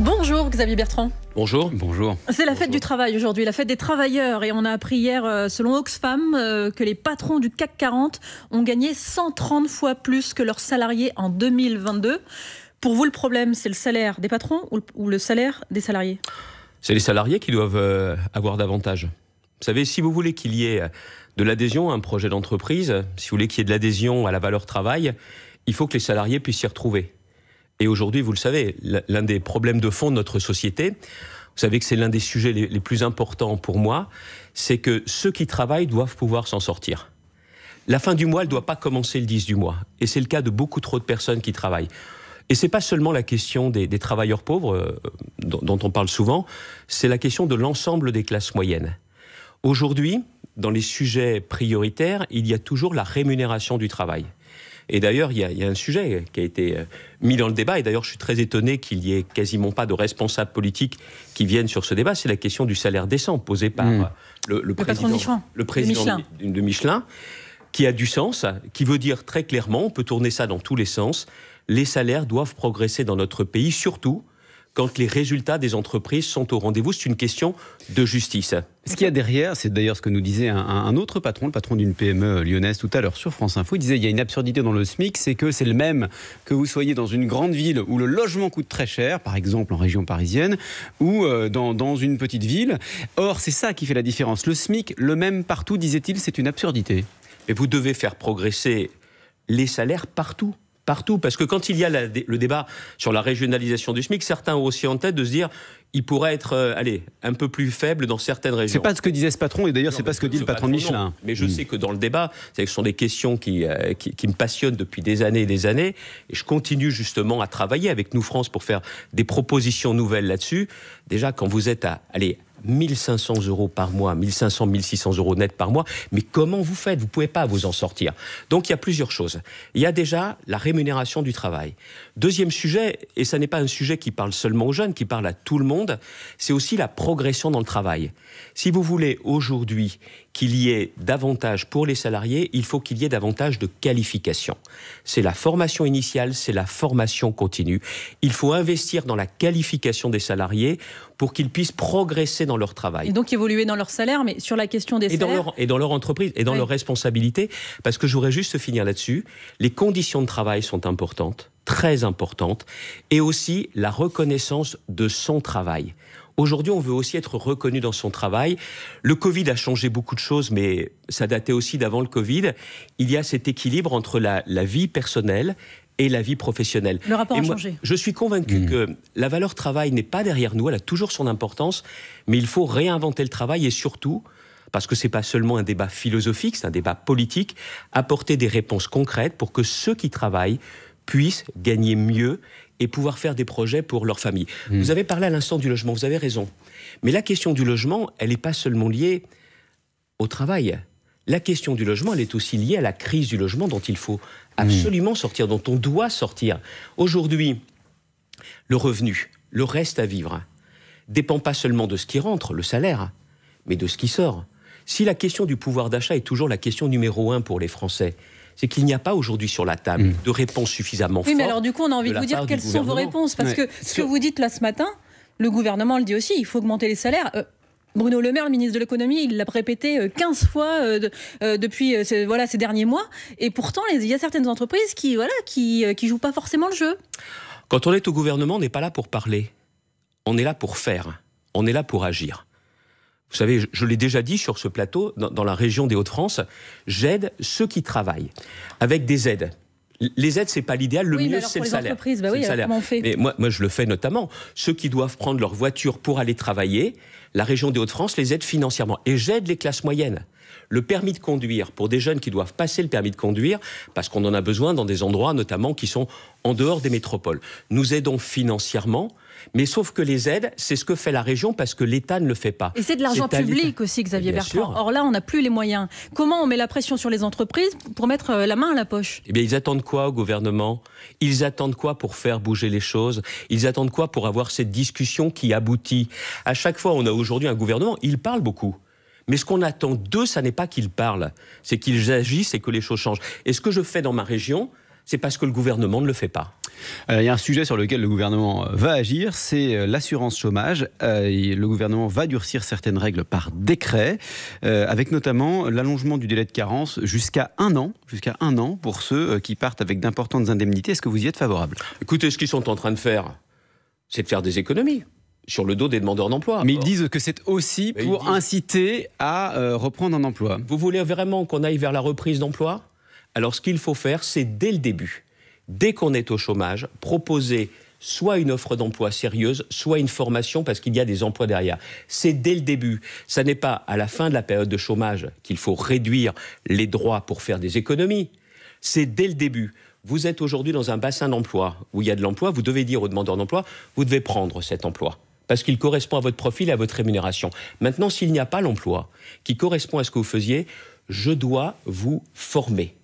Bonjour Xavier Bertrand. Bonjour. Bonjour. C'est la fête du travail aujourd'hui, la fête des travailleurs. Et on a appris hier, euh, selon Oxfam, euh, que les patrons du CAC 40 ont gagné 130 fois plus que leurs salariés en 2022. Pour vous, le problème, c'est le salaire des patrons ou le salaire des salariés C'est les salariés qui doivent euh, avoir davantage. Vous savez, si vous voulez qu'il y ait de l'adhésion à un projet d'entreprise, si vous voulez qu'il y ait de l'adhésion à la valeur travail, il faut que les salariés puissent s'y retrouver. Et aujourd'hui, vous le savez, l'un des problèmes de fond de notre société, vous savez que c'est l'un des sujets les, plus importants pour moi, c'est que ceux qui travaillent doivent pouvoir s'en sortir. La fin du mois, elle ne doit pas commencer le 10 du mois. Et c'est le cas de beaucoup trop de personnes qui travaillent. Et c'est pas seulement la question des, travailleurs pauvres, euh, dont on parle souvent, c'est la question de l'ensemble des classes moyennes. Aujourd'hui, dans les sujets prioritaires, il y a toujours la rémunération du travail. Et d'ailleurs, il y, a un sujet qui a été euh, mis dans le débat, et d'ailleurs je suis très étonné qu'il n'y ait quasiment pas de responsables politiques qui viennent sur ce débat, c'est la question du salaire décent posée par le, président, De Michelin qui a du sens, qui veut dire très clairement, on peut tourner ça dans tous les sens, les salaires doivent progresser dans notre pays, surtout quand les résultats des entreprises sont au rendez-vous. C'est une question de justice. Ce qu'il y a derrière, c'est d'ailleurs ce que nous disait un, autre patron, le patron d'une PME lyonnaise tout à l'heure sur France Info. Il disait il y a une absurdité dans le SMIC, c'est que c'est le même que vous soyez dans une grande ville où le logement coûte très cher, par exemple en région parisienne, ou euh, dans, dans une petite ville. Or, c'est ça qui fait la différence. Le SMIC, le même partout, disait-il, c'est une absurdité. Et vous devez faire progresser les salaires partout partout. Parce que quand il y a le débat sur la régionalisation du SMIC, certains ont aussi en tête de se dire il pourrait être, euh, un peu plus faible dans certaines régions. C'est pas ce que disait ce patron, et d'ailleurs, c'est pas ce que dit le patron, Michelin. Mais je hmm. sais que dans le débat, que ce sont des questions euh, qui, qui, me passionnent depuis des années et des années, et je continue justement à travailler avec Nous France pour faire des propositions nouvelles là-dessus. Déjà, quand vous êtes à, allez, 1500 euros par mois, 1500, 1600 euros net par mois, mais comment vous faites Vous ne pouvez pas vous en sortir. Donc il y a plusieurs choses. Il y a déjà la rémunération du travail. Deuxième sujet, et ce n'est pas un sujet qui parle seulement aux jeunes, qui parle à tout le monde, c'est aussi la progression dans le travail. Si vous voulez aujourd'hui qu'il y ait davantage pour les salariés, il faut qu'il y ait davantage de qualification. C'est la formation initiale, c'est la formation continue. Il faut investir dans la qualification des salariés pour qu'ils puissent progresser dans leur travail. Et donc évoluer dans leur salaire, mais sur la question des et salaires. et dans leur entreprise, et dans leur responsabilité. Parce que je voudrais juste finir là-dessus. Les conditions de travail sont importantes, très importantes, et aussi la reconnaissance de son travail. Aujourd'hui, on veut aussi être reconnu dans son travail. Le Covid a changé beaucoup de choses, mais ça datait aussi d'avant le Covid. Il y a cet équilibre entre la, vie personnelle et la vie professionnelle. Le rapport a changé. Je suis convaincu mmh. que la valeur travail n'est pas derrière nous, elle a toujours son importance, mais il faut réinventer le travail et surtout, parce que ce n'est pas seulement un débat philosophique, c'est un débat politique, apporter des réponses concrètes pour que ceux qui travaillent puissent gagner mieux et pouvoir faire des projets pour leur famille. Hmm. Vous avez parlé à l'instant du logement, vous avez raison. Mais la question du logement, elle n'est pas seulement liée au travail. La question du logement, elle est aussi liée à la crise du logement dont il faut hmm. absolument sortir, dont on doit sortir. Aujourd'hui, le revenu, le reste à vivre, dépend pas seulement de ce qui rentre, le salaire, mais de ce qui sort. Si la question du pouvoir d'achat est toujours la question numéro un pour les Français, c'est qu'il n'y a pas aujourd'hui sur la table mm. de réponse suffisamment forte. Oui, mais alors du coup, on a envie de, vous dire quelles sont vos réponses, parce que ce que vous dites là ce matin, le gouvernement le dit aussi, il faut augmenter les salaires. Euh, Bruno Le Maire, le ministre de l'économie, il l'a répété 15 euh, fois euh, depuis voilà, ces derniers mois. Et pourtant, il y a certaines entreprises qui voilà, qui, qui jouent pas forcément le jeu. Quand on est au gouvernement, on n'est pas là pour parler. On est là pour faire. On est là pour agir. Vous savez, je, l'ai déjà dit sur ce plateau, dans, la région des Hauts-de-France, j'aide ceux qui travaillent avec des aides. Les aides, c'est pas l'idéal. Le mieux, c'est le salaire. On fait mais moi, je le fais notamment. Ceux qui doivent prendre leur voiture pour aller travailler, la région des Hauts-de-France les aide financièrement. Et j'aide les classes moyennes. Le permis de conduire, pour des jeunes qui doivent passer le permis de conduire, parce qu'on en a besoin dans des endroits notamment qui sont en dehors des métropoles. Nous aidons financièrement mais sauf que les aides, c'est ce que fait la région parce que l'État ne le fait pas. Et c'est de l'argent public aussi, Xavier Bertrand. Or là, on n'a plus les moyens. Comment on met la pression sur les entreprises pour mettre euh, la main à la poche Eh bien, ils attendent quoi au gouvernement Ils attendent quoi pour faire bouger les choses Ils attendent quoi pour avoir cette discussion qui aboutit À chaque fois, on a aujourd'hui un gouvernement, il parle beaucoup. Mais ce qu'on attend d'eux, ça n'est pas qu'ils parlent, c'est qu'ils agissent et que les choses changent. Et ce que je fais dans ma région, c'est parce que le gouvernement ne le fait pas. Euh, il y a un sujet sur lequel le gouvernement euh, va agir, c'est euh, l'assurance chômage. Le gouvernement va durcir certaines règles par décret, avec notamment l'allongement du délai de carence jusqu'à un an, jusqu'à un an pour ceux qui partent avec d'importantes indemnités. Est-ce que vous y êtes favorable Écoutez, ce qu'ils sont en train de faire, c'est de faire des économies sur le dos des demandeurs d'emploi. Mais ils disent que c'est aussi pour inciter à reprendre un emploi. Vous voulez vraiment qu'on aille vers la reprise d'emploi Alors ce qu'il faut faire, c'est dès le début dès qu'on est au chômage, proposer soit une offre d'emploi sérieuse, soit une formation parce qu'il y a des emplois derrière. C'est dès le début. ce n'est pas à la fin de la période de chômage qu'il faut réduire les droits pour faire des économies. C'est dès le début. Vous êtes aujourd'hui dans un bassin d'emploi où il y a de l'emploi, vous devez dire aux demandeurs d'emploi, vous devez prendre cet emploi parce qu'il correspond à votre profil et à votre rémunération. Maintenant, s'il n'y a pas l'emploi qui correspond à ce que vous faisiez, je dois vous former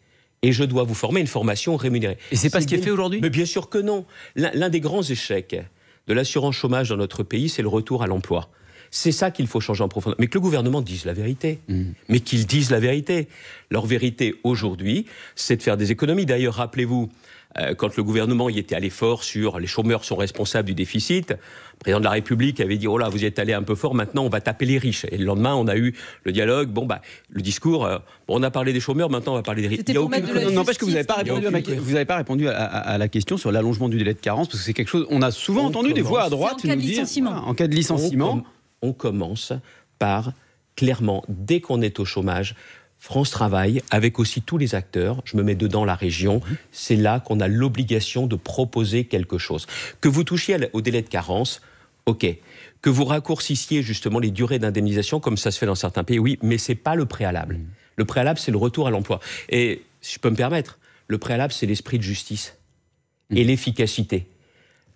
et je dois vous former une formation rémunérée. Et c'est pas ce qui est fait aujourd'hui Mais bien sûr que non. L'un des grands échecs de l'assurance chômage dans notre pays, c'est le retour à l'emploi. C'est ça qu'il faut changer en profondeur. Mais que le gouvernement dise la vérité. Mm. Mais qu'ils disent la vérité. Leur vérité aujourd'hui, c'est de faire des économies. D'ailleurs, rappelez-vous, euh, quand le gouvernement y était allé fort sur les chômeurs sont responsables du déficit, le président de la République avait dit oh là vous y êtes allé un peu fort, maintenant on va taper les riches. Et le lendemain on a eu le dialogue, bon bah le discours, euh, on a parlé des chômeurs, maintenant on va parler des riches. non, parce que vous n'avez pas, répondu, à, la question sur l'allongement du délai de carence parce que c'est quelque chose on a souvent entendu des voix à droite en nous dire en cas de licenciement. on commence par clairement dès qu'on est au chômage France travaille avec aussi tous les acteurs, je me mets dedans la région, c'est là qu'on a l'obligation de proposer quelque chose. Que vous touchiez au délai de carence, ok. Que vous raccourcissiez justement les durées d'indemnisation, comme ça se fait dans certains pays, oui, mais ce n'est pas le préalable. Mm. Le préalable, c'est le retour à l'emploi. Et si je peux me permettre, le préalable, c'est l'esprit de justice et mm. l'efficacité.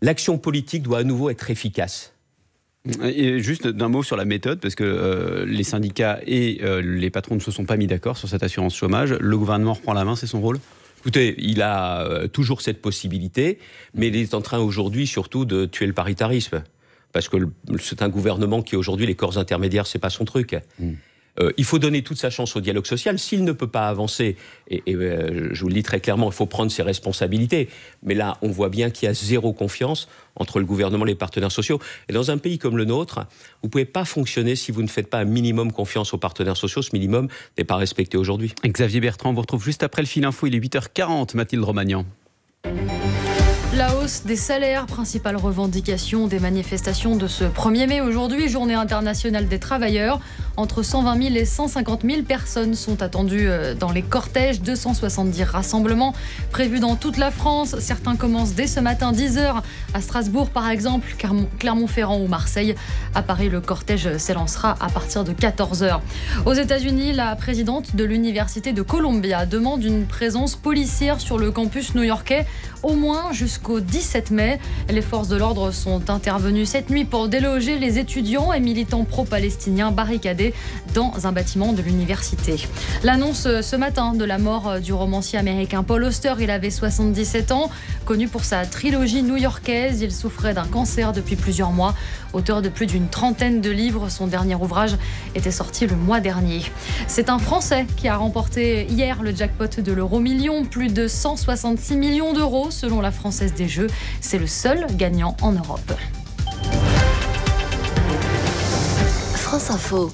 L'action politique doit à nouveau être efficace. Et juste d'un mot sur la méthode, parce que euh, les syndicats et euh, les patrons ne se sont pas mis d'accord sur cette assurance chômage. Le gouvernement reprend la main, c'est son rôle Écoutez, il a euh, toujours cette possibilité, mais il est en train aujourd'hui surtout de tuer le paritarisme. Parce que c'est un gouvernement qui aujourd'hui, les corps intermédiaires, c'est pas son truc. Hmm. Euh, il faut donner toute sa chance au dialogue social. S'il ne peut pas avancer, et, euh, je vous le dis très clairement, il faut prendre ses responsabilités. Mais là, on voit bien qu'il y a zéro confiance entre le gouvernement et les partenaires sociaux. Et dans un pays comme le nôtre, vous ne pouvez pas fonctionner si vous ne faites pas un minimum confiance aux partenaires sociaux. Ce minimum n'est pas respecté aujourd'hui. Xavier Bertrand, vous retrouve juste après le fil info. Il est 8h40, Mathilde Romagnan des salaires, principale revendication des manifestations de ce 1er mai aujourd'hui, journée internationale des travailleurs. Entre 120 000 et 150 000 personnes sont attendues euh, dans les cortèges, 270 rassemblements prévus dans toute la France. Certains commencent dès ce matin 10h à Strasbourg par exemple, Clermont-Ferrand ou Marseille. À Paris, le cortège s'élancera à partir de 14h. Aux États-Unis, la présidente de l'Université de Columbia demande une présence policière sur le campus new-yorkais au moins jusqu'au 10 17 mai. Les forces de l'ordre sont intervenues cette nuit pour déloger les étudiants et militants pro-palestiniens barricadés dans un bâtiment de l'université. L'annonce euh, ce matin de la mort euh, du romancier américain Paul Auster, il avait 77 ans, connu pour sa trilogie new-yorkaise, il souffrait d'un cancer depuis plusieurs mois, auteur de plus d'une trentaine de livres, son dernier ouvrage était sorti le mois dernier. C'est un Français qui a remporté hier le jackpot de l'euro million, plus de 166 millions d'euros selon la Française des Jeux. C'est le seul gagnant en Europe. France Info.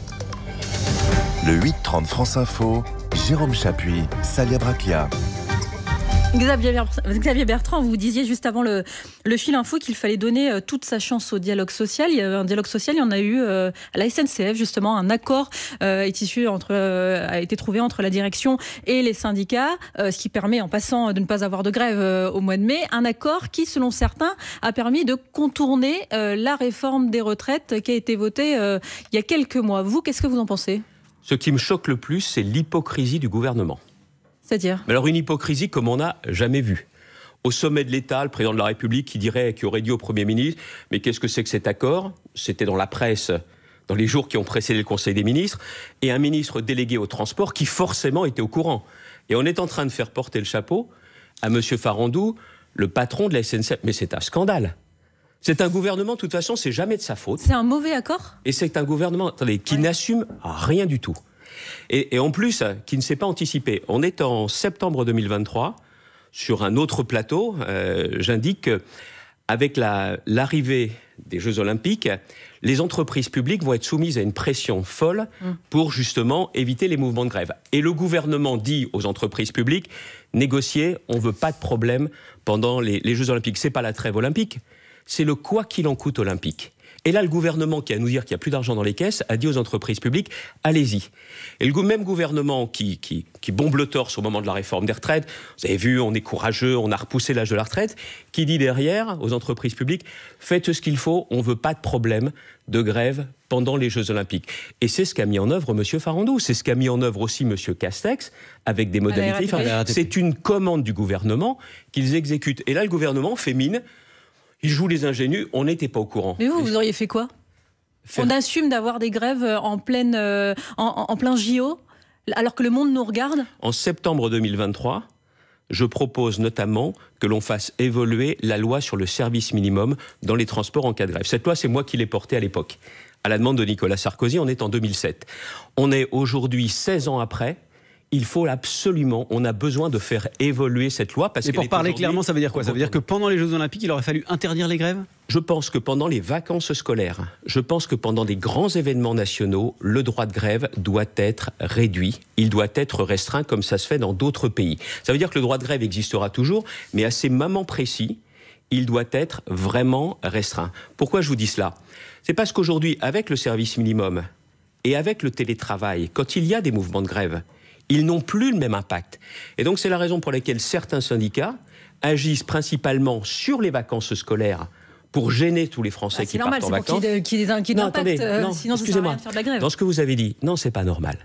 Le 8-30 France Info, Jérôme Chapuis, Salia Braquia. Xavier Bertrand, vous disiez juste avant le, fil info qu'il fallait donner euh, toute sa chance au dialogue social. Il y avait un dialogue social, il y en a eu euh, à la SNCF justement. Un accord euh, est issu entre, a été trouvé entre la direction et les syndicats, ce qui permet en passant de ne pas avoir de grève au mois de mai. Un accord qui, selon certains, a permis de contourner la réforme des retraites qui a été votée il y a quelques mois. Vous, qu'est-ce que vous en pensez Ce qui me choque le plus, c'est l'hypocrisie du gouvernement cest dire Alors une hypocrisie comme on n'a jamais vu. Au sommet de l'État, le président de la République qui dirait, qui aurait dit au Premier ministre, mais qu'est-ce que c'est que cet accord C'était dans la presse dans les jours qui ont précédé le Conseil des ministres, et un ministre délégué au transport qui forcément était au courant. Et on est en train de faire porter le chapeau à M. Farandou, le patron de la SNCF. Mais c'est un scandale. C'est un gouvernement, de toute façon, c'est jamais de sa faute. C'est un mauvais accord Et c'est un gouvernement, attendez, qui n'assume rien du tout. Et, en plus, qui ne s'est pas anticipé. On est en septembre 2023, sur un autre plateau, euh, j'indique qu'avec l'arrivée des Jeux Olympiques, les entreprises publiques vont être soumises à une pression folle hum. pour justement éviter les mouvements de grève. Et le gouvernement dit aux entreprises publiques négocier on ne veut pas de problème pendant les, les Jeux Olympiques. C'est pas la trêve olympique, c'est le quoi qu'il en coûte olympique. Et là, le gouvernement qui a à nous dire qu'il n'y a plus d'argent dans les caisses a dit aux entreprises publiques allez-y. Et le même gouvernement qui, qui, bombe le torse au moment de la réforme des retraites, vous avez vu, on est courageux, on a repoussé l'âge de la retraite, qui dit derrière aux entreprises publiques faites ce qu'il faut, on ne veut pas de problème de grève pendant les Jeux Olympiques. Et c'est ce qu'a mis en œuvre M. Farandou, c'est ce qu'a mis en œuvre aussi M. Castex, avec des modalités. C'est une commande du gouvernement qu'ils exécutent. Et là, le gouvernement fait mine ils jouent les ingénus, on n'était pas au courant. Mais vous, vous auriez fait quoi On assume d'avoir des grèves en, pleine, euh, en, en plein JO, alors que le monde nous regarde En septembre 2023, je propose notamment que l'on fasse évoluer la loi sur le service minimum dans les transports en cas de grève. Cette loi, c'est moi qui l'ai portée à l'époque, à la demande de Nicolas Sarkozy, on est en 2007. On est aujourd'hui 16 ans après, il faut absolument, on a besoin de faire évoluer cette loi. Parce Et pour parler clairement, ça veut dire quoi Ça veut dire que pendant les Jeux Olympiques, il aurait fallu interdire les grèves je pense que pendant les vacances scolaires, je pense que pendant des grands événements nationaux, le droit de grève doit être réduit, il doit être restreint comme ça se fait dans d'autres pays. Ça veut dire que le droit de grève existera toujours, mais à ces moments précis, il doit être vraiment restreint. Pourquoi je vous dis cela C'est parce qu'aujourd'hui, avec le service minimum et avec le télétravail, quand il y a des mouvements de grève, ils n'ont plus le même impact. Et donc c'est la raison pour laquelle certains syndicats agissent principalement sur les vacances scolaires pour gêner tous les Français ah, qui partent en vacances. C'est normal, c'est pour sinon faire la grève. Dans ce que vous avez dit, non, c'est pas normal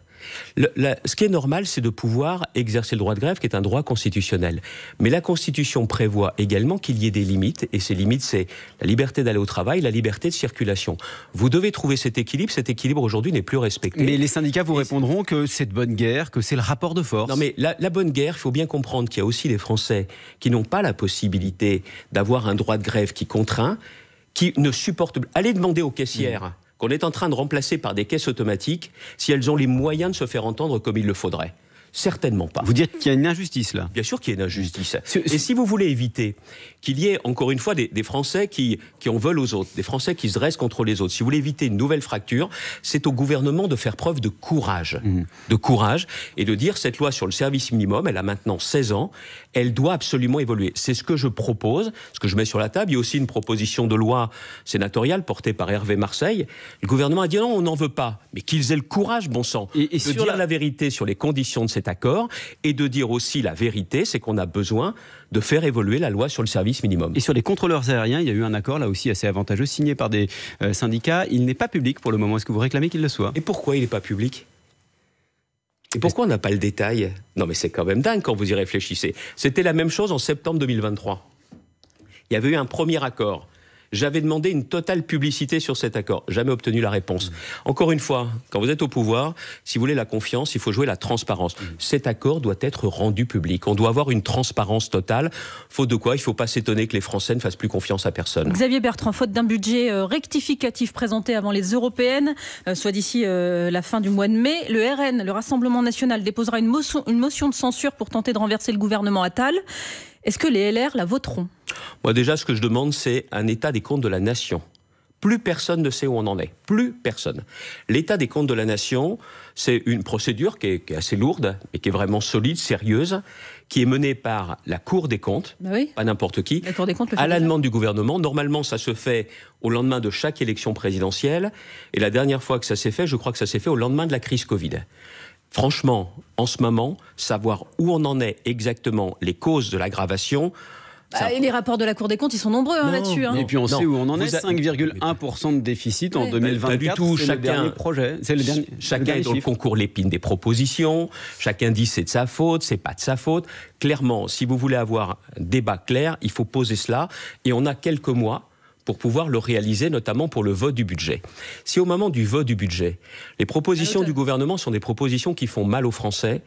ce qui est normal, c'est de pouvoir exercer le droit de grève, qui est un droit constitutionnel. Mais la Constitution prévoit également qu'il y ait des limites, et ces limites, c'est la liberté d'aller au travail, la liberté de circulation. Vous devez trouver cet équilibre. Cet équilibre aujourd'hui n'est plus respecté. Mais les syndicats vous répondront que c'est de bonne guerre, que c'est le rapport de force. Non, mais la, bonne guerre, il faut bien comprendre qu'il y a aussi des Français qui n'ont pas la possibilité d'avoir un droit de grève qui contraint, qui ne supporte... Allez demander aux caissières. Mmh qu'on est en train de remplacer par des caisses automatiques si elles ont les moyens de se faire entendre comme il le faudrait. Certainement pas. Vous dites qu'il y a une injustice là Bien sûr qu'il y a une injustice. Et si vous voulez éviter qu'il y ait encore une fois des, Français qui, qui en veulent aux autres, des Français qui se dressent contre les autres. Si vous voulez éviter une nouvelle fracture, c'est au gouvernement de faire preuve de courage, mmh. de courage, et de dire cette loi sur le service minimum, elle a maintenant 16 ans, elle doit absolument évoluer. C'est ce que je propose, ce que je mets sur la table. Il y a aussi une proposition de loi sénatoriale portée par Hervé Marseille. Le gouvernement a dit non, on n'en veut pas, mais qu'ils aient le courage, bon sang, de dire la vérité sur les conditions de cet accord et de dire aussi la vérité, c'est qu'on a besoin de faire évoluer la loi sur le service minimum. Et sur les contrôleurs aériens, il y a eu un accord là aussi assez avantageux signé par des euh, syndicats. Il n'est pas public pour le moment. Est-ce que vous réclamez qu'il le soit Et pourquoi il n'est pas public et pourquoi on n'a pas le détail Non mais c'est quand même dingue quand vous y réfléchissez. C'était la même chose en septembre 2023. Il y avait eu un premier accord j'avais demandé une totale publicité sur cet accord. Jamais obtenu la réponse. Encore une fois, quand vous êtes au pouvoir, si vous voulez la confiance, il faut jouer la transparence. Cet accord doit être rendu public. On doit avoir une transparence totale. Faute de quoi, il ne faut pas s'étonner que les Français ne fassent plus confiance à personne. Xavier Bertrand, faute d'un budget euh, rectificatif présenté avant les européennes, euh, soit d'ici euh, la fin du mois de mai, le RN, le Rassemblement national, déposera une motion, de censure pour tenter de renverser le gouvernement Attal. Est-ce que les LR la voteront Moi déjà, ce que je demande, c'est un état des comptes de la nation. Plus personne ne sait où on en est. Plus personne. L'état des comptes de la nation, c'est une procédure qui est, assez lourde, mais qui est vraiment solide, sérieuse, qui est menée par la Cour des comptes, bah pas n'importe qui, la Cour des comptes à la demande du gouvernement. Normalement, ça se fait au lendemain de chaque élection présidentielle. Et la dernière fois que ça s'est fait, je crois que ça s'est fait au lendemain de la crise Covid franchement, en ce moment, savoir où on en est exactement, les causes de l'aggravation, bah, et les rapports de la Cour des comptes, ils sont nombreux hein, là-dessus. Et hein. puis on sait où on en est. 5,1% de déficit en 2024. Pas du tout. Chacun, le projet. chacun est dans le concours l'épine des propositions. Chacun dit c'est de sa faute, c'est pas de sa faute. Clairement, si vous voulez avoir un débat clair, il faut poser cela. Et on a quelques mois pour pouvoir le réaliser, notamment pour le vote du budget. Si au moment du vote du budget, les propositions du gouvernement sont des propositions qui font mal aux Français,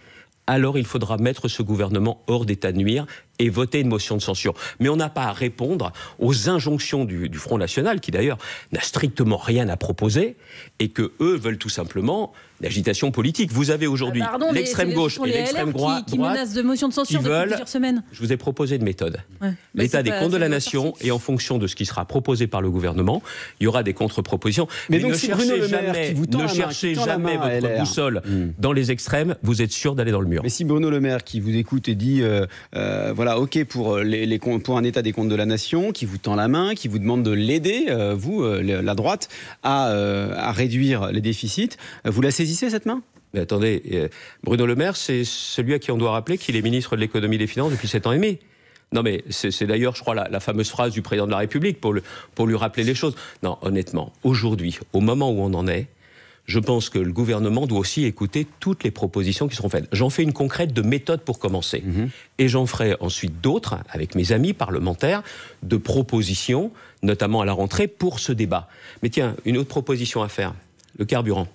alors il faudra mettre ce gouvernement hors d'état de nuire et voter une motion de censure. Mais on n'a pas à répondre aux injonctions du, Front National, qui d'ailleurs n'a strictement rien à proposer, et que eux veulent tout simplement l'agitation politique. Vous avez aujourd'hui ah, l'extrême gauche et l'extrême droite qui, qui de motion de censure depuis plusieurs semaines. Je vous ai proposé une méthode. Bah, L'état des comptes de la nation et en fonction de ce qui sera proposé par le gouvernement, il y aura des contre-propositions. Mais, ne cherchez jamais, vous ne cherchez jamais votre boussole hmm. dans les extrêmes. Vous êtes sûr d'aller dans le mur. Mais si Bruno Le Maire qui vous écoute et dit euh, euh, voilà bah, ok, pour, euh, les, pour un État des comptes de la nation qui vous tend la main, qui vous demande de l'aider, euh, vous, euh, la droite, à, à, réduire les déficits. Vous la saisissez, cette main mais attendez, Bruno Le Maire, c'est celui à qui on doit rappeler qu'il est ministre de l'économie et des finances depuis 7 ans et demi. Non, mais c'est d'ailleurs, je crois, la, fameuse phrase du président de la République pour, pour lui rappeler les choses. Non, honnêtement, aujourd'hui, au moment où on en est, je pense que le gouvernement doit aussi écouter toutes les propositions qui seront faites. J'en fais une concrète de méthode pour commencer. Mhm. Et j'en ferai ensuite d'autres, avec mes amis parlementaires, de propositions, notamment à la rentrée, pour ce débat. Mais tiens, une autre proposition à faire, le carburant.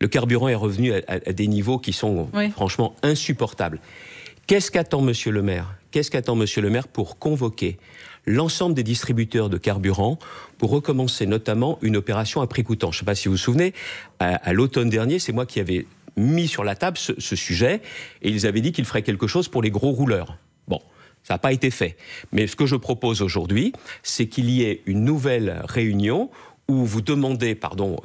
Le carburant est revenu à, des niveaux qui sont franchement insupportables. Qu'est-ce qu'attend Monsieur le maire Qu'est-ce qu'attend Monsieur le maire pour convoquer l'ensemble des distributeurs de carburant pour recommencer notamment une opération à prix coûtant. Je ne sais pas si vous vous souvenez, à, l'automne dernier, c'est moi qui avais mis sur la table ce, ce sujet et ils avaient dit qu'ils feraient quelque chose pour les gros rouleurs. Bon. Ça n'a pas été fait. Mais ce que je propose aujourd'hui, c'est qu'il y ait une nouvelle réunion où vous demandez, pardon,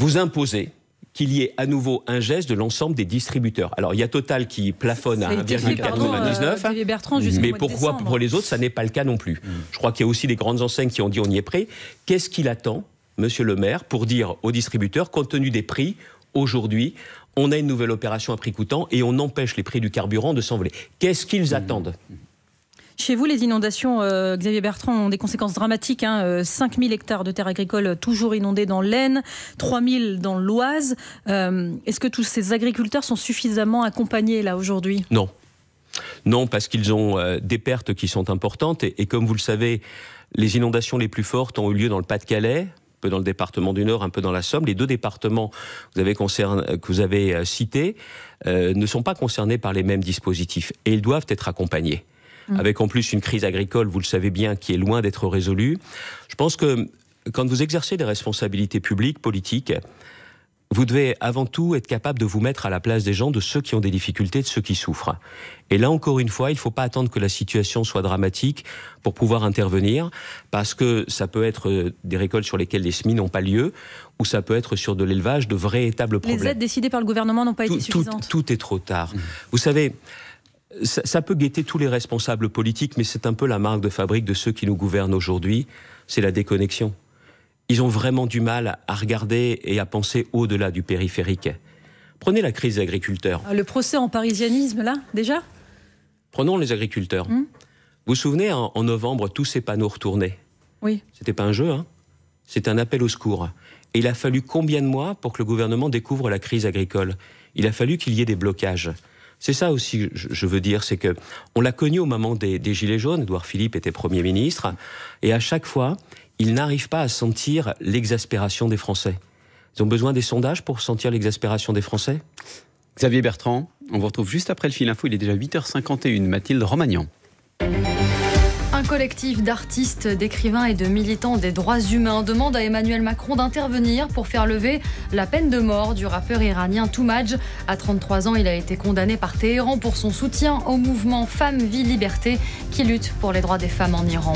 vous imposez qu'il y ait à nouveau un geste de l'ensemble des distributeurs. Alors il y a Total qui plafonne à 1,99, euh, mais pourquoi pour les autres, ça n'est pas le cas non plus. Mm. Je crois qu'il y a aussi des grandes enseignes qui ont dit on y est prêt. Qu'est-ce qu'il attend, monsieur le maire, pour dire aux distributeurs, compte tenu des prix, aujourd'hui, on a une nouvelle opération à prix coûtant et on empêche les prix du carburant de s'envoler Qu'est-ce qu'ils mm. attendent chez vous, les inondations, euh, Xavier Bertrand, ont des conséquences dramatiques. Hein, 000 euh, hectares de terres agricoles toujours inondées dans l'Aisne, 000 dans l'Oise. Euh, est-ce que tous ces agriculteurs sont suffisamment accompagnés là aujourd'hui Non. Non, parce qu'ils ont des pertes qui sont importantes. Et, comme vous le savez, les inondations les plus fortes ont eu lieu dans le Pas-de-Calais, un peu dans le département du Nord, un peu dans la Somme. Les deux départements que vous avez cités ne sont pas concernés par les mêmes dispositifs. Et ils doivent être accompagnés. Mm. avec en plus une crise agricole, vous le savez bien, qui est loin d'être résolue. Je pense que quand vous exercez des responsabilités publiques, politiques, vous devez avant tout être capable de vous mettre à la place des gens, de ceux qui ont des difficultés, de ceux qui souffrent. Et là encore une fois, il ne faut pas attendre que la situation soit dramatique pour pouvoir intervenir, parce que ça peut être euh, des récoltes sur lesquelles les semis n'ont pas lieu, ou ça peut être sur de l'élevage de véritables problèmes. Les aides décidées par le gouvernement n'ont pas été suffisantes. Tout, est trop tard. Mm. Vous savez, ça, peut guetter tous les responsables politiques, mais c'est un peu la marque de fabrique de ceux qui nous gouvernent aujourd'hui, c'est la déconnexion. Ils ont vraiment du mal à regarder et à penser au-delà du périphérique. Prenez la crise des agriculteurs. Ah, le procès en parisianisme, là, déjà Prenons les agriculteurs. Hmm vous vous souvenez, en, novembre, tous ces panneaux retournés Oui. C'était pas un jeu, hein C'est un appel au secours. Et il a fallu combien de mois pour que le gouvernement découvre la crise agricole Il a fallu qu'il y ait des blocages. C'est ça aussi je veux dire, c'est que on l'a connu au moment des, Gilets jaunes, Édouard Philippe était Premier ministre, et à chaque fois, il n'arrive pas à sentir l'exaspération des Français. Ils ont besoin des sondages pour sentir l'exaspération des Français Xavier Bertrand, on vous retrouve juste après le fil info, il est déjà 8h51, Mathilde Romagnan collectif d'artistes, d'écrivains et de militants des droits humains demande à Emmanuel Macron d'intervenir pour faire lever la peine de mort du rappeur iranien Toumaj. À 33 ans, il a été condamné par Téhéran pour son soutien au mouvement Femmes, Vie, Liberté qui lutte pour les droits des femmes en Iran.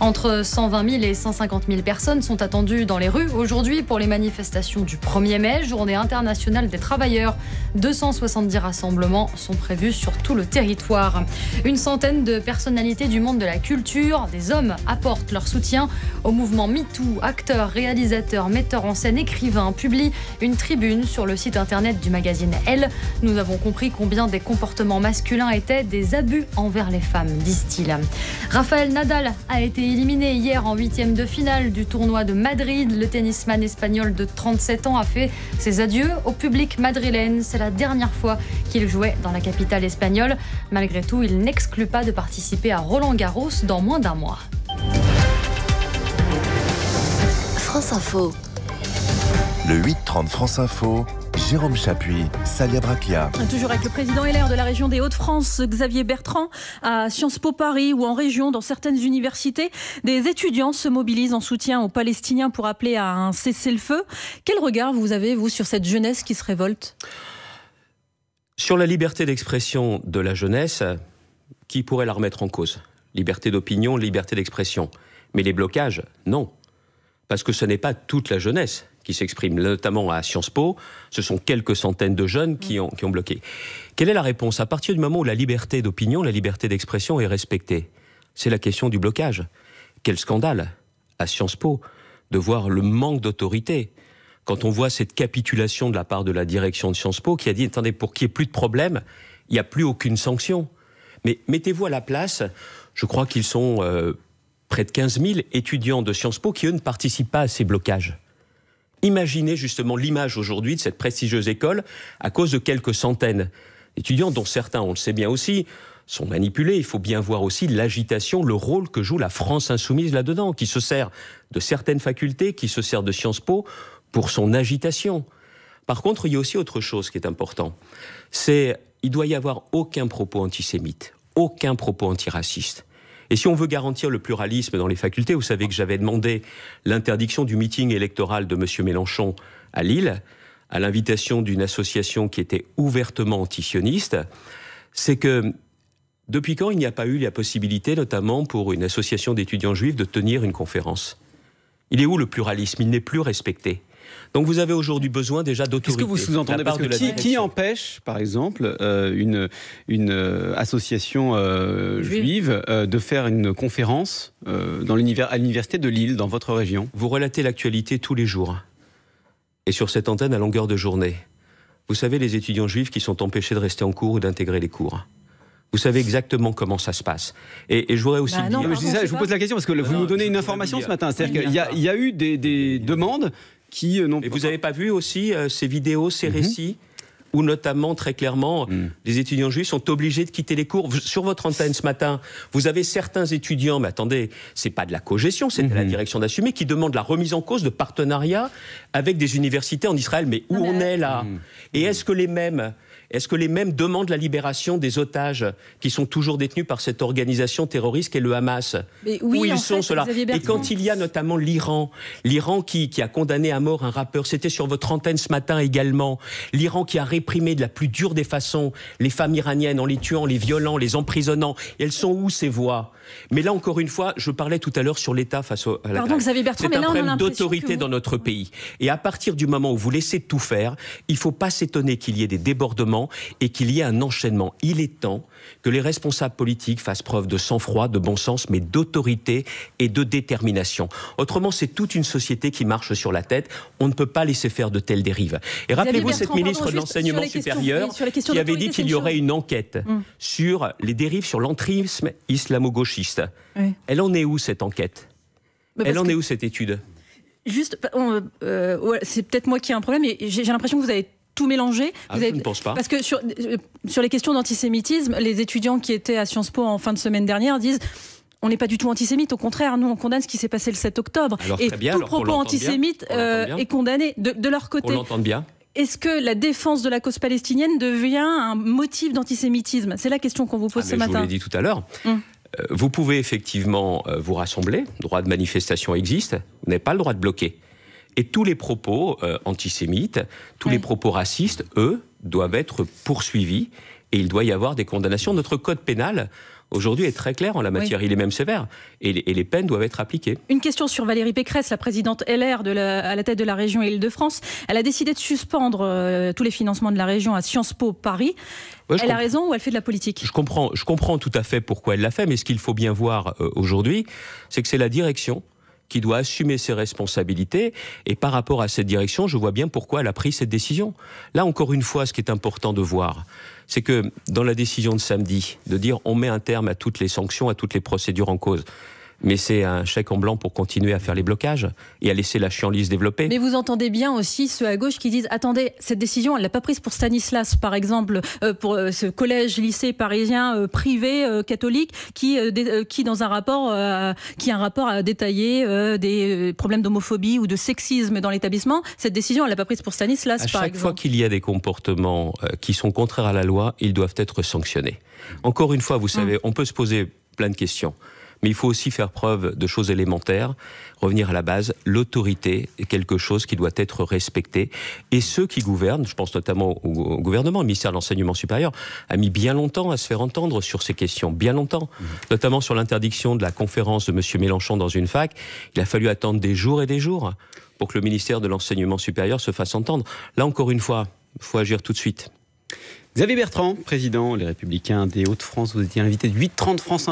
Entre 120 000 et 150 000 personnes sont attendues dans les rues aujourd'hui pour les manifestations du 1er mai, journée internationale des travailleurs. 270 rassemblements sont prévus sur tout le territoire. Une centaine de personnalités du monde de la culture des hommes apportent leur soutien au mouvement MeToo. Acteurs, réalisateurs, metteurs en scène, écrivains publient une tribune sur le site internet du magazine Elle. Nous avons compris combien des comportements masculins étaient des abus envers les femmes, disent-ils. Rafael Nadal a été éliminé hier en huitième de finale du tournoi de Madrid. Le tennisman espagnol de 37 ans a fait ses adieux au public madrilène. C'est la dernière fois qu'il jouait dans la capitale espagnole. Malgré tout, il n'exclut pas de participer à Roland Garros dans moins d'un mois. France Info. Le 8 France Info, Jérôme Chapuis, Salia Braquia. Toujours avec le président LR de la région des Hauts-de-France, Xavier Bertrand, à Sciences Po Paris ou en région, dans certaines universités, des étudiants se mobilisent en soutien aux Palestiniens pour appeler à un cessez-le-feu. Quel regard vous avez, vous, sur cette jeunesse qui se révolte Sur la liberté d'expression de la jeunesse, qui pourrait la remettre en cause liberté d'opinion, liberté d'expression. Mais les blocages, non. Parce que ce n'est pas toute la jeunesse qui s'exprime, notamment à Sciences Po, ce sont quelques centaines de jeunes qui mm. ont, qui ont bloqué. Quelle est la réponse À partir du moment où la liberté d'opinion, la liberté d'expression est respectée, c'est la question du blocage. Quel scandale à Sciences Po de voir le manque d'autorité. Quand on voit cette capitulation de la part de la direction de Sciences Po qui a dit, attendez, pour qu'il n'y ait plus de problème, il n'y a plus aucune sanction. Mais mettez-vous à la place je crois qu'ils sont euh, près de 15 000 étudiants de Sciences Po qui, eux, ne participent pas à ces blocages. Imaginez justement l'image aujourd'hui de cette prestigieuse école à cause de quelques centaines d'étudiants, dont certains, on le sait bien aussi, sont manipulés. Il faut bien voir aussi l'agitation, le rôle que joue la France insoumise là-dedans, qui se sert de certaines facultés, qui se sert de Sciences Po pour son agitation. Par contre, il y a aussi autre chose qui est important. C'est il doit y avoir aucun propos antisémite, aucun propos antiraciste. Et si on veut garantir le pluralisme dans les facultés, vous savez que j'avais demandé l'interdiction du meeting électoral de M. Mélenchon à Lille, à l'invitation d'une association qui était ouvertement antisioniste, c'est que depuis quand il n'y a pas eu la possibilité, notamment pour une association d'étudiants juifs, de tenir une conférence Il est où le pluralisme Il n'est plus respecté. Donc vous avez aujourd'hui besoin déjà d'autorité. Qu'est-ce que vous sous-entendez Parce que qui, empêche, par exemple, euh, une, euh, association euh, juive de faire une conférence dans à l'université de Lille, dans votre région Vous relatez l'actualité tous les jours, et sur cette antenne à longueur de journée. Vous savez les étudiants juifs qui sont empêchés de rester en cours ou d'intégrer les cours. Vous savez exactement comment ça se passe. Et, je voudrais aussi bah dire. je, je vous pose la question parce que vous nous donnez une information ce matin. C'est-à-dire qu'il y, a eu des, des demandes euh, Et vous n'avez pas vu aussi euh, ces vidéos, ces mhm. récits où notamment très clairement mhm. les étudiants juifs sont obligés de quitter les cours. Sur votre antenne ce matin, vous avez certains étudiants, mais attendez, c'est pas de la cogestion, c'est de la mhm. direction d'assumer, qui demandent la remise en cause de partenariats avec des universités en Israël. Mais où ah ben on est là Et est-ce que les mêmes est-ce que les mêmes demandent la libération des otages qui sont toujours détenus par cette organisation terroriste qu'est le Hamas Où ils sont cela Et quand il y a notamment l'Iran, l'Iran qui, qui a condamné à mort un rappeur, c'était sur votre antenne ce matin également, l'Iran qui a réprimé de la plus dure des façons les femmes iraniennes en les tuant, les violant, les emprisonnant. elles sont où ces voix mais là, encore une fois, je parlais tout à l'heure sur l'État face à la Pardon, C'est un problème d'autorité dans notre pays. Et à partir du moment où vous laissez tout faire, il ne faut pas s'étonner qu'il y ait des débordements et qu'il y ait un enchaînement. Il est temps que les responsables politiques fassent preuve de sang-froid, de bon sens, mais d'autorité et de détermination. Autrement, c'est toute une société qui marche sur la tête. On ne peut pas laisser faire de telles dérives. Et rappelez-vous cette ministre de l'enseignement supérieur qui avait dit qu'il y aurait une enquête mm. sur les dérives, sur l'entrisme islamo-gauchiste. Elle en est où cette enquête Elle en est où cette étude Juste, euh, c'est peut-être moi qui ai un problème, mais j'ai l'impression que vous avez tout mélangé ah, vous Je ne pense pas. Parce que euh, sur, les questions d'antisémitisme, les étudiants qui étaient à Sciences Po en fin de semaine dernière disent on n'est pas du tout antisémite, au contraire, nous on condamne ce qui s'est passé le 7 octobre. et tout propos antisémite euh, est condamné de, leur côté. On l'entend bien. Est-ce que la défense de la cause palestinienne devient un motif d'antisémitisme C'est la question qu'on vous pose ah, ce matin. Je vous l'ai dit tout à l'heure. Hum. Euh, vous pouvez effectivement vous rassembler, le droit de manifestation existe, vous n'avez pas le droit de bloquer. Et tous les propos euh, antisémites, tous les propos racistes, eux, doivent être poursuivis et il doit y avoir des condamnations. Notre code pénal aujourd'hui est très clair en la matière. Il est même sévère et les, peines doivent être appliquées. Une question sur Valérie Pécresse, la présidente LR de la, à la tête de la région Île-de-France. Elle a décidé de suspendre euh, tous les financements de la région à Sciences Po Paris. elle a raison ou elle fait de la politique je comprends, je comprends tout à fait pourquoi elle l'a fait, mais ce qu'il faut bien voir euh, aujourd'hui, c'est que c'est la direction qui doit assumer ses responsabilités. Et par rapport à cette direction, je vois bien pourquoi elle a pris cette décision. Là, encore une fois, ce qui est important de voir, c'est que dans la décision de samedi, de dire on met un terme à toutes les sanctions, à toutes les procédures en cause, mais c'est un chèque en blanc pour continuer à faire les blocages et à laisser la chienlise développer. Mais vous entendez bien aussi ceux à gauche qui disent attendez, cette décision, elle l'a pas prise pour Stanislas, par exemple, euh, pour euh, ce collège, lycée parisien euh, privé catholique, qui, qui dans un rapport, qui a un rapport à détaillé des problèmes d'homophobie ou de sexisme dans l'établissement. Cette décision, elle l'a pas prise pour Stanislas, par exemple. chaque fois qu'il y a des comportements qui sont contraires à la loi, ils doivent être sanctionnés. Encore une fois, vous hum. savez, on peut se poser plein de questions. Mais il faut aussi faire preuve de choses élémentaires, revenir à la base. L'autorité est quelque chose qui doit être respecté. Et ceux qui gouvernent, je pense notamment au, gouvernement, le ministère de l'Enseignement supérieur, a mis bien longtemps à se faire entendre sur ces questions, bien longtemps, mmh. notamment sur l'interdiction de la conférence de M. Mélenchon dans une fac. Il a fallu attendre des jours et des jours pour que le ministère de l'Enseignement supérieur se fasse entendre. Là, encore une fois, il faut agir tout de suite. Xavier Bertrand, président des Républicains des Hauts-de-France, vous étiez invité de 8h30 France